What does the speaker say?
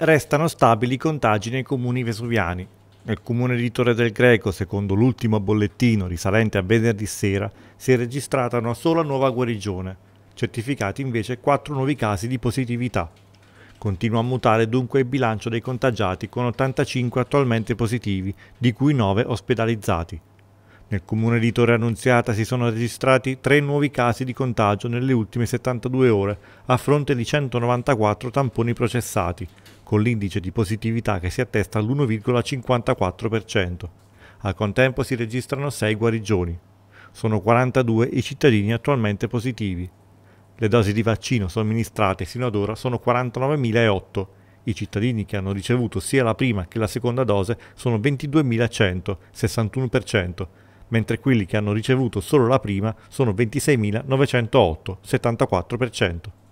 restano stabili i contagi nei comuni vesuviani. Nel comune di Torre del Greco, secondo l'ultimo bollettino risalente a venerdì sera, si è registrata una sola nuova guarigione, certificati invece quattro nuovi casi di positività. Continua a mutare dunque il bilancio dei contagiati con 85 attualmente positivi, di cui 9 ospedalizzati. Nel comune di Torre Annunziata si sono registrati tre nuovi casi di contagio nelle ultime 72 ore, a fronte di 194 tamponi processati, con l'indice di positività che si attesta all'1,54%. Al contempo si registrano 6 guarigioni. Sono 42 i cittadini attualmente positivi. Le dosi di vaccino somministrate sino ad ora sono 49.008. I cittadini che hanno ricevuto sia la prima che la seconda dose sono 22.100, 61% mentre quelli che hanno ricevuto solo la prima sono 26.908, 74%.